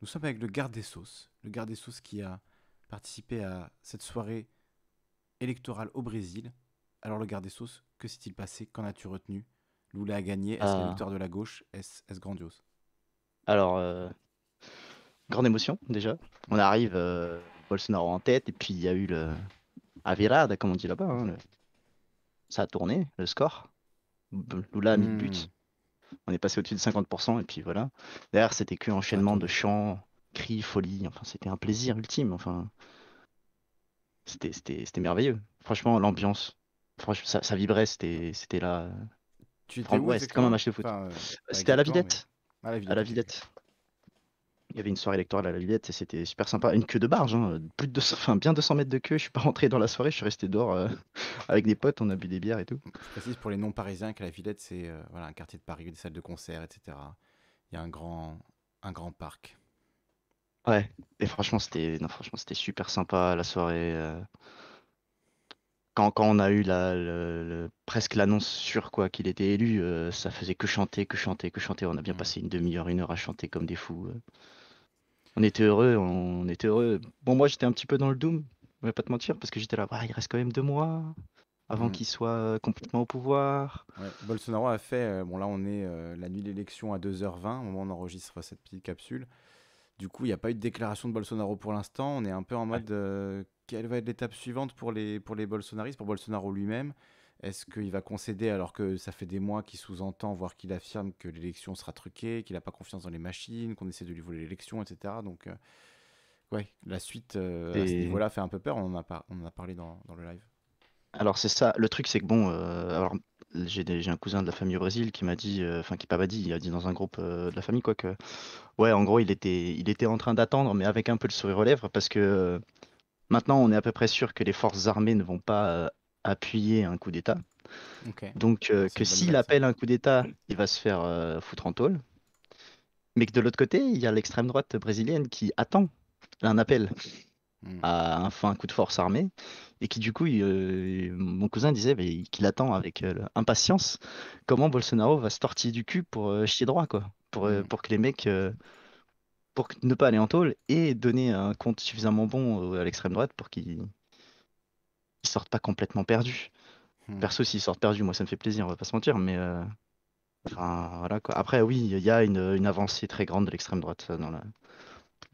Nous sommes avec le garde des sauces, le garde des sauces qui a participé à cette soirée électorale au Brésil. Alors le garde des sauces, que s'est-il passé Qu'en as-tu retenu Lula a gagné, est-ce ah. de la gauche Est-ce grandiose Alors, euh, grande émotion déjà. On arrive, euh, Bolsonaro en tête, et puis il y a eu le Avirada, comme on dit là-bas. Hein, ça a tourné, le score. Lula a mis le hmm. but on est passé au-dessus de 50%, et puis voilà. d'ailleurs c'était que enchaînement de chants, cris, folie. Enfin, c'était un plaisir ultime. Enfin, c'était merveilleux. Franchement, l'ambiance, ça, vibrait, c'était là. Tu étais ouais, c'était comme un match de foot. Euh, c'était ah, à la Vidette. À la Vidette. Il y avait une soirée électorale à la Villette et c'était super sympa. Une queue de barge, hein, plus de enfin, bien 200 mètres de queue. Je suis pas rentré dans la soirée, je suis resté dehors euh, avec des potes, on a bu des bières et tout. Je précise pour les non-parisiens que la Villette, c'est euh, voilà, un quartier de Paris, des salles de concert, etc. Il y a un grand, un grand parc. Ouais, et franchement, c'était super sympa la soirée. Euh. Quand, on a eu la, presque l'annonce sur quoi qu'il était élu, ça faisait que chanter, que chanter, que chanter. On a bien mmh. passé une demi-heure, une heure à chanter comme des fous on était heureux, on était heureux. Bon, moi, j'étais un petit peu dans le doom, je pas te mentir, parce que j'étais là, il reste quand même deux mois avant mm. qu'il soit euh, complètement au pouvoir. Bolsonaro a fait, euh, bon là on est euh, la nuit de l'élection à 2h20, moment on enregistre cette petite capsule. Du coup, il n'y a pas eu de déclaration de Bolsonaro pour l'instant. On est un peu en mode quelle va être l'étape suivante pour les, pour les bolsonaristes, pour Bolsonaro lui-même. Est-ce qu'il va concéder alors que ça fait des mois qu'il sous-entend, voire qu'il affirme que l'élection sera truquée, qu'il n'a pas confiance dans les machines, qu'on essaie de lui voler l'élection, etc. Donc, euh, ouais, la suite euh, à ce niveau-là fait un peu peur. On en a, parlé dans, le live. Alors, c'est ça. Le truc, c'est que bon, euh, alors j'ai un cousin de la famille au Brésil qui m'a dit, enfin, qui pas dit, il a dit dans un groupe de la famille, quoi, que, ouais, en gros, il était, il était en train d'attendre, mais avec un peu le sourire aux lèvres, parce que. Maintenant, on est à peu près sûr que les forces armées ne vont pas appuyer un coup d'État. Donc euh, que s'il appelle un coup d'État, il va se faire euh, foutre en tôle. Mais que de l'autre côté, il y a l'extrême droite brésilienne qui attend un appel hmm. à un, coup de force armée et qui du coup, euh, mon cousin disait qu'il attend avec impatience comment Bolsonaro va se tortiller du cul pour chier droit quoi, pour, hmm. pour que les mecs pour ne pas aller en tôle et donner un compte suffisamment bon à l'extrême droite pour qu'il ils sortent pas complètement perdus. Hmm. Perso, s'ils sortent perdus, moi ça me fait plaisir, on va pas se mentir, mais euh, voilà Après, oui, il y a une, avancée très grande de l'extrême droite euh, dans, la,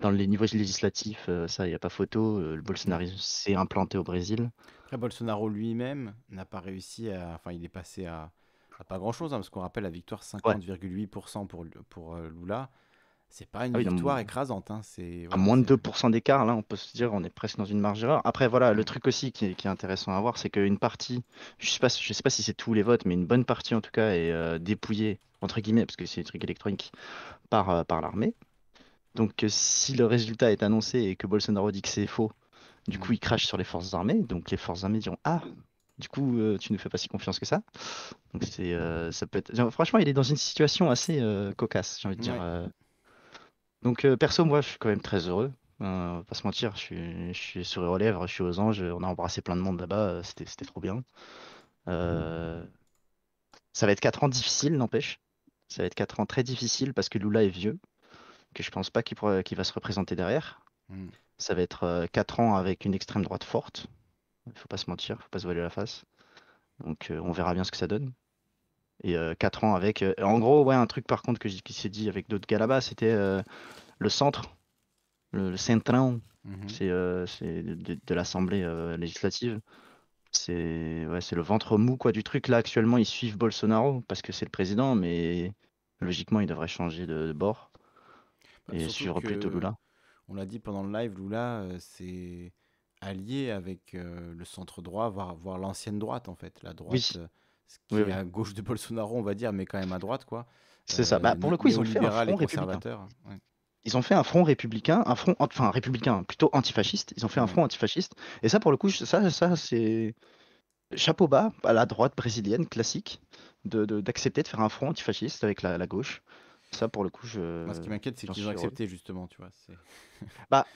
dans les niveaux législatifs, euh, ça, il n'y a pas photo. Le Bolsonaro hmm. s'est implanté au Brésil. Après, Bolsonaro lui-même n'a pas réussi à. Enfin, il est passé à, pas grand-chose, hein, parce qu'on rappelle la victoire 50,8% pour, pour Lula. C'est pas une ah victoire écrasante. Hein. C'est, à moins de 2% d'écart, là, on peut se dire on est presque dans une marge d'erreur. Après, voilà, le truc aussi qui est, intéressant à voir, c'est qu'une partie, je sais pas, je sais pas si c'est tous les votes, mais une bonne partie en tout cas est euh, dépouillée, entre guillemets, parce que c'est des trucs électroniques, par, euh, par l'armée. Donc euh, si le résultat est annoncé et que Bolsonaro dit que c'est faux, du coup mm. il crache sur les forces armées, donc les forces armées diront Ah, du coup, tu ne fais pas si confiance que ça. Donc c'est, ça peut être. franchement, il est dans une situation assez cocasse, j'ai envie de dire. Donc, euh, perso, moi, je suis quand même très heureux. Hein, va pas se mentir, je suis, je suis lèvres, je suis aux anges. On a embrassé plein de monde là-bas, euh, c'était, trop bien. Euh, ça va être 4 ans difficiles, n'empêche. Ça va être 4 ans très difficiles parce que Lula est vieux, que je pense pas qu'il, va se représenter derrière. Hmm. Ça va être 4 ans avec une extrême droite forte. Il faut pas se mentir, faut pas se voiler la face. Donc, on verra bien ce que ça donne et 4 euh, ans avec. Euh, en gros, ouais, un truc par contre que qui s'est dit avec d'autres gars là-bas, c'était euh, le centre, le, le mhm. c'est de, l'Assemblée législative. C'est ouais, le ventre mou quoi du truc. Là, actuellement, ils suivent Bolsonaro parce que c'est le président, mais logiquement, il devrait changer de, bord bah, et suivre plutôt Lula. On l'a dit pendant le live, Lula, c'est allié avec le centre droit, voire, voir l'ancienne droite en fait, la droite qui est à gauche de Bolsonaro, on va dire, mais quand même à droite, quoi. C'est ça. Euh, bah, pour le coup, ils ont fait un front républicain. Ils ont fait un front républicain, un front, enfin républicain, plutôt antifasciste. Ils ont fait un front antifasciste. Et ça, pour le coup, ça, ça c'est chapeau bas à la droite brésilienne classique d'accepter de, d'accepter de, faire un front antifasciste avec la, gauche. Ça, pour le coup, je. ce qui m'inquiète, c'est qu'ils ont accepté, justement, tu vois. bah,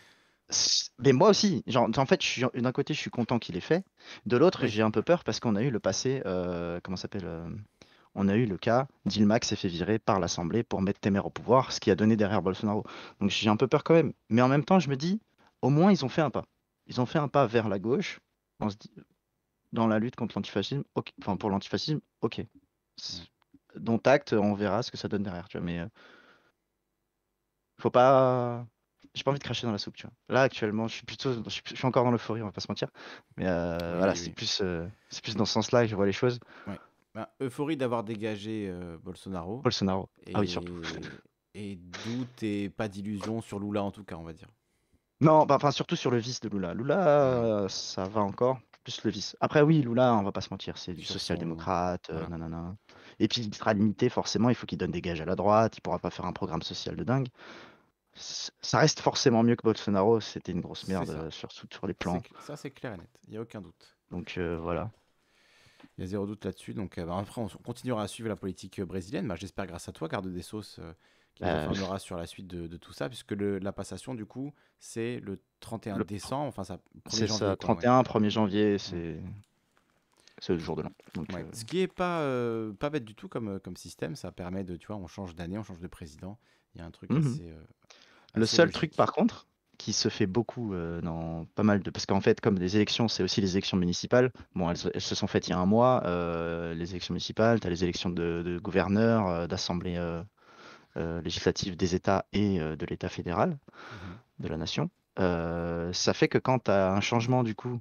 mais moi aussi, en fait, d'un côté, je suis content qu'il ait fait, de l'autre, j'ai un peu peur parce qu'on a eu le passé, euh, comment s'appelle euh, On a eu le cas d'Ilmax s'est fait virer par l'Assemblée pour mettre Temer au pouvoir, ce qui a donné derrière Bolsonaro. Donc j'ai un peu peur quand même. Mais en même temps, je me dis, au moins, ils ont fait un pas. Ils ont fait un pas vers la gauche on se dit, dans la lutte contre l'antifascisme, enfin pour l'antifascisme, ok. Dont acte, on verra ce que ça donne derrière, tu vois, mais. Euh, faut pas j'ai pas envie de cracher dans la soupe, tu vois. Là, actuellement, je suis plutôt, je suis, encore dans l'euphorie, on va pas se mentir. Mais euh, voilà, c'est plus, euh, c'est plus dans ce sens-là je vois les choses. Ben, euphorie d'avoir dégagé euh, Bolsonaro. Bolsonaro. Ah et, surtout. Et doute et pas d'illusion sur Lula, en tout cas, on va dire. Non, bah, enfin, surtout sur le vice de Lula. Lula, ça va encore, plus le vice. Après, oui, Lula, on va pas se mentir, c'est du social-démocrate, Et puis, il sera limité, forcément, il faut qu'il donne des gages à la droite, il pourra pas faire un programme social de dingue ça reste forcément mieux que Bolsonaro. C'était une grosse merde, euh, sur sur les plans. Ça, c'est clair et net. Il n'y a aucun doute. Donc euh, voilà. Il y a zéro doute là-dessus. Donc euh, bah, après, on continuera à suivre la politique brésilienne. Bah, j'espère grâce à toi, Garde des Sauces, qui nous informera sur la suite de, tout ça, puisque la passation, du coup, c'est le 31 décembre. Enfin, ça, c'est ça, 31, 1er janvier, c'est. le jour de l'an. Ce qui est pas, pas bête du tout comme, comme système, ça permet de, tu vois, on change d'année, on change de président. Il y a un truc mmh assez, le seul truc, par contre, qui se fait beaucoup euh, dans pas mal de. Parce qu'en fait, comme les élections, c'est aussi les élections municipales. Bon, elles, se sont faites il y a un mois, euh, les élections municipales, tu as les élections de, gouverneurs, euh, d'assemblées législatives des États et de l'État fédéral, mm-hmm. de la nation. ça fait que quand tu as un changement, du coup,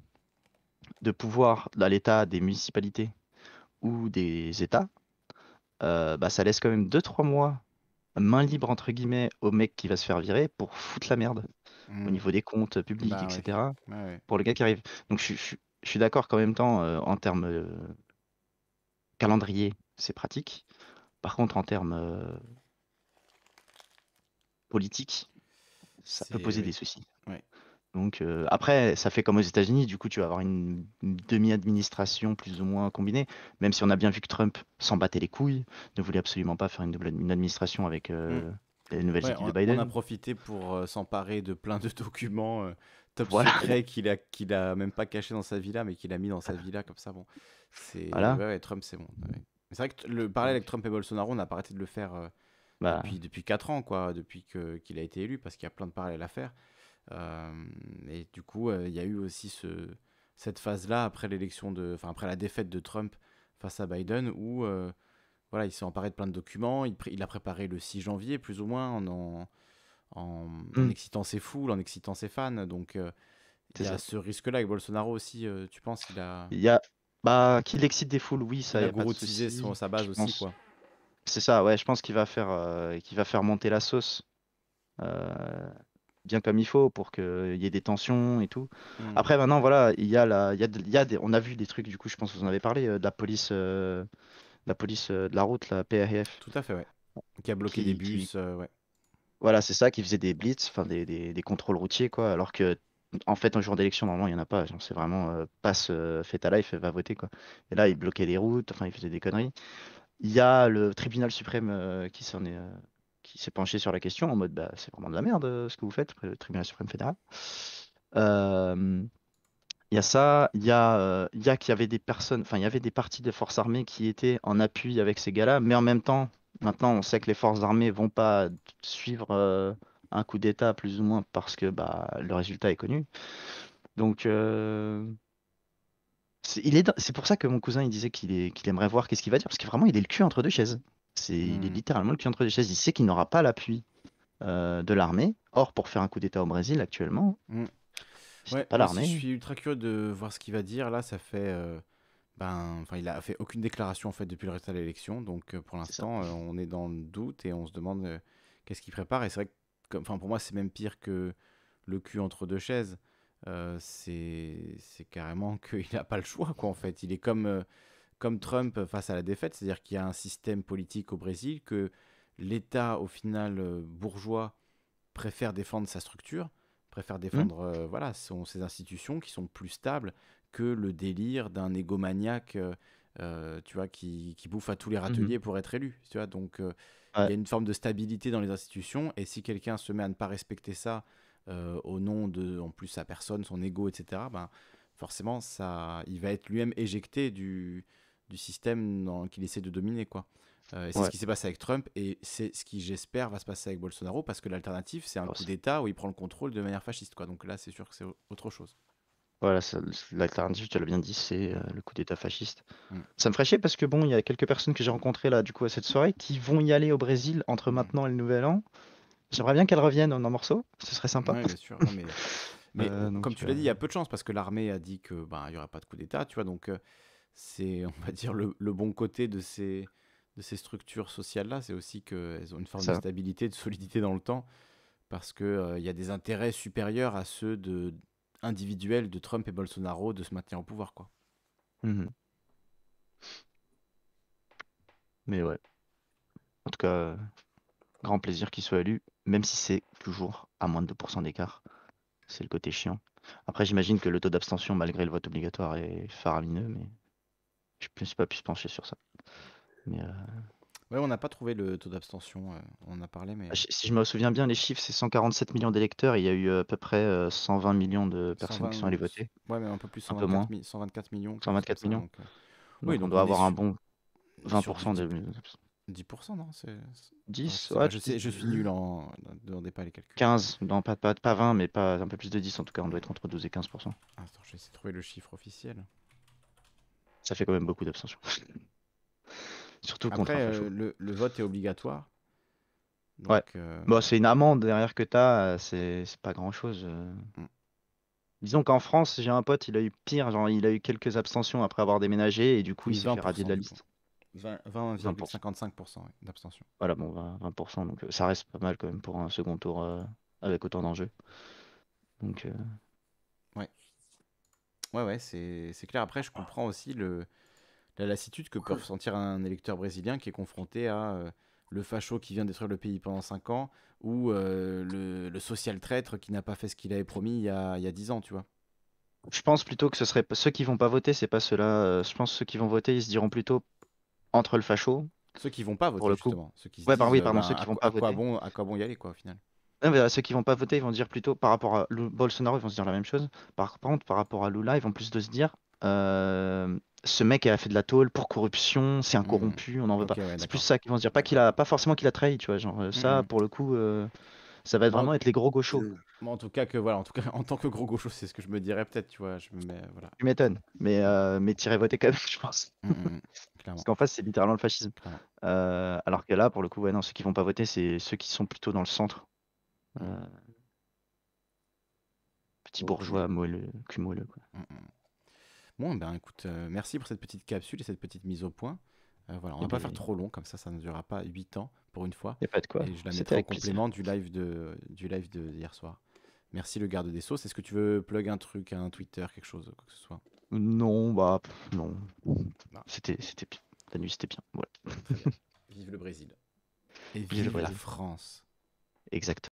de pouvoir à l'État des municipalités ou des États, bah, ça laisse quand même 2-3 mois main libre entre guillemets au mec qui va se faire virer pour foutre la merde au mmh. niveau des comptes euh, publics, bah etc. pour le gars qui arrive. Donc je, suis d'accord qu'en même temps, euh, en termes euh, calendrier, c'est pratique. Par contre, en termes politique politiques, ça peut poser des soucis. Donc euh, après, ça fait comme aux États-Unis, du coup, tu vas avoir une, demi-administration plus ou moins combinée, même si on a bien vu que Trump s'en battait les couilles, ne voulait absolument pas faire une, double, administration avec euh, mm. les de Biden. On a profité pour euh, s'emparer de plein de documents euh, top secret qu'il a, a même pas caché dans sa villa, mais qu'il a mis dans sa villa comme ça. Bon, c'est Trump, c'est bon. C'est vrai que le parallèle avec Trump et Bolsonaro, on a pas arrêté de le faire bah. depuis, depuis 4 ans, quoi, depuis qu'il a été élu, parce qu'il y a plein de parallèles à faire. Euh, et du coup, euh, il y a eu aussi ce, cette phase-là après l'élection de, enfin après la défaite de Trump face à Biden, où euh, voilà, il s'est emparé de plein de documents. Il, il, a préparé le 6 janvier, plus ou moins, en, en, hmm. excitant ses foules, en excitant ses fans. Donc, il y a ce risque-là avec Bolsonaro aussi. tu penses qu'il a. Il y a... Bah, qu'il excite des foules, oui, ça. a, a utilisé sa base aussi, quoi. C'est ça, ouais, je pense qu'il va, faire, qu'il va faire monter la sauce bien comme il faut pour qu'il y ait des tensions et tout. Mmh. Après, maintenant, voilà, il y a la, il y a, y a on a vu des trucs, du coup, je pense que vous en avez parlé, euh, de la police, euh, de la police euh, de la route, la PRF. Tout à fait, ouais. Qui a bloqué des bus, ouais. Voilà, c'est ça, qui faisait des blitz, enfin des, des, contrôles routiers, quoi, alors que. En fait, un jour d'élection, normalement, il n'y en a pas. C'est vraiment passe, passe, à la, life, va voter. Quoi. Et là, ils bloquaient les routes, enfin, ils faisaient des conneries. Il y a le tribunal suprême qui s'en est s'est penché sur la question en mode bah, c'est vraiment de la merde euh, ce que vous faites, le tribunal suprême fédéral. Euh, il y a ça, il y a, euh, il a qu'il y avait des personnes, enfin il y avait des parties des forces armées qui étaient en appui avec ces gars-là, mais en même temps, maintenant on sait que les forces armées vont pas suivre un coup d'État plus ou moins parce que bah, le résultat est connu. Donc c'est, il est, c'est pour ça que mon cousin il disait qu'il, qu'il aimerait voir qu'est-ce qu'il va dire, parce que vraiment il est le cul entre deux chaises. C'est, Il est hmm. littéralement le cul entre deux chaises. Il sait qu'il n'aura pas l'appui euh, de l'armée. Or, pour faire un coup d'État au Brésil actuellement, hmm. c'est pas l'armée. Je suis ultra curieux de voir ce qu'il va dire. Là, ça fait. Euh, ben, enfin, il a fait aucune déclaration en fait depuis le résultat de l'élection. Donc, euh, pour l'instant, on est dans le doute et on se demande qu'est-ce qu'il prépare. Et c'est vrai que, pour moi, c'est même pire que le cul entre deux chaises. c'est, carrément qu'il n'a pas le choix, quoi. En fait, il est comme comme Trump face à la défaite, c'est-à-dire qu'il y a un système politique au Brésil, que l'État, au final, euh, bourgeois, préfère défendre sa structure, préfère mmh. défendre euh, ses voilà, sont institutions qui sont plus stables que le délire d'un égomaniaque euh, tu vois, qui, bouffe à tous les mmh râteliers pour être élu. Tu vois, donc, il y a une forme de stabilité dans les institutions, et si quelqu'un se met à ne pas respecter ça au nom de, en plus, sa personne, son ego, etc., ben, forcément, ça, il va être lui-même éjecté du, du système qu'il essaie de dominer. quoi. Euh, c'est ce qui s'est passé avec Trump et c'est ce qui, j'espère, va se passer avec Bolsonaro parce que l'alternative, c'est un ah, coup d'État où il prend le contrôle de manière fasciste. quoi. Donc là, c'est sûr que c'est autre chose. Voilà, l'alternative, tu l'as bien dit, c'est euh, le coup d'État fasciste. Mm. Ça me ferait chier parce que bon, il y a quelques personnes que j'ai rencontrées là, du coup, à cette soirée, qui vont y aller au Brésil entre mm. maintenant et le Nouvel An. J'aimerais bien qu'elles reviennent en morceaux morceau, ce serait sympa. Oui, bien sûr. mais, euh, comme tu l'as dit, il y a peu de chance parce que l'armée a dit que ben il y aurait pas de coup d'État, tu vois. Donc c'est, on va dire, le, bon côté de ces, de ces structures sociales-là, c'est aussi qu'elles ont une forme de stabilité, de solidité dans le temps, parce qu'il euh, il y a des intérêts supérieurs à ceux de, individuels de Trump et Bolsonaro de se maintenir au pouvoir. Quoi. Mmh mais ouais. En tout cas, euh, grand plaisir qu'il soit élu, même si c'est toujours à moins de 2% d'écart. C'est le côté chiant. Après, j'imagine que le taux d'abstention, malgré le vote obligatoire, est faramineux, mais. Je ne pas pu se pencher sur ça. Mais, euh, Ouais, on n'a pas trouvé le taux d'abstention, euh, on a parlé, mais... Si je me souviens bien, les chiffres, c'est 147 millions d'électeurs, il y a eu euh, à peu près 120 millions de personnes qui sont allées voter. Ouais, mais un peu plus, 124, un peu moins. 124 millions. 124 millions. oui, donc on doit avoir un bon 20% des... 10%, non 10 je, suis nul en... demandez pas les calculs. 15, non, pas, pas, pas 20, mais pas un peu plus de 10, en tout cas, on doit être entre 12 et 15%. Ah, attends, je vais essayer de trouver le chiffre officiel ça fait quand même beaucoup d'abstention. Surtout contre Après, euh, le, le, vote est obligatoire. ouais. Euh, bah, c'est une amende derrière que tu as, euh, c'est pas grand chose. Mm. Disons qu'en France, j'ai un pote, il a eu pire, genre il a eu quelques abstentions après avoir déménagé et du coup il s'est fait de la liste. 20,55% d'abstention. Voilà, bon, 20%, donc ça reste pas mal quand même pour un second tour avec autant d'enjeux. Donc, Ouais, ouais, c'est clair. Après, je comprends aussi le, la lassitude que peut ressentir un électeur brésilien qui est confronté à euh, le facho qui vient détruire le pays pendant 5 ans ou euh, le, le, social traître qui n'a pas fait ce qu'il avait promis il y a, il y a 10 ans, tu vois. Je pense plutôt que ce serait ceux qui vont pas voter, c'est pas ceux-là. Euh, je pense que ceux qui vont voter, ils se diront plutôt entre le facho. Ceux qui vont pas voter, le justement. Ceux qui oui, pardon, ben, ceux qui vont pas voter. bon, à quoi bon y aller, quoi, au final ah, euh, ceux qui vont pas voter, ils vont dire plutôt par rapport à Bolsonaro, ils vont se dire la même chose. Par contre, par rapport à Lula, ils vont plus de se dire euh, ce mec a fait de la tôle pour corruption, c'est un mmh. corrompu, on n'en veut pas. C'est plus ça qu'ils vont se dire. Pas qu'il a pas forcément qu'il a trahi, tu vois. Genre euh, ça, mmh. pour le coup, ça va être vraiment être les gros gauchos. en tout cas que voilà, en tout cas en tant que gros gauchos, c'est ce que je me dirais peut-être, tu vois, je me voilà. Tu m'étonnes. Mais mais tirer voter quand même, je pense. Mmh, Parce qu'en face, c'est littéralement le fascisme. alors que là, pour le coup, non, ceux qui vont pas voter, c'est ceux qui sont plutôt dans le centre. Euh, petit bourgeois moelleux, mm, mm. Bon, ben écoute, euh, merci pour cette petite capsule et cette petite mise au point. Euh, voilà, on va pas faire trop long, comme ça, ça ne durera pas 8 ans pour une fois. Et pas quoi. je la mettrai en complément du live, de, du live soir. Merci le garde des sauces Est-ce que tu veux plug un truc, un Twitter, quelque chose, quoi que ce soit Non, bah, non. Bah. C'était, bien. La nuit, c'était bien. Vive le Brésil. Et vive, la France. exactement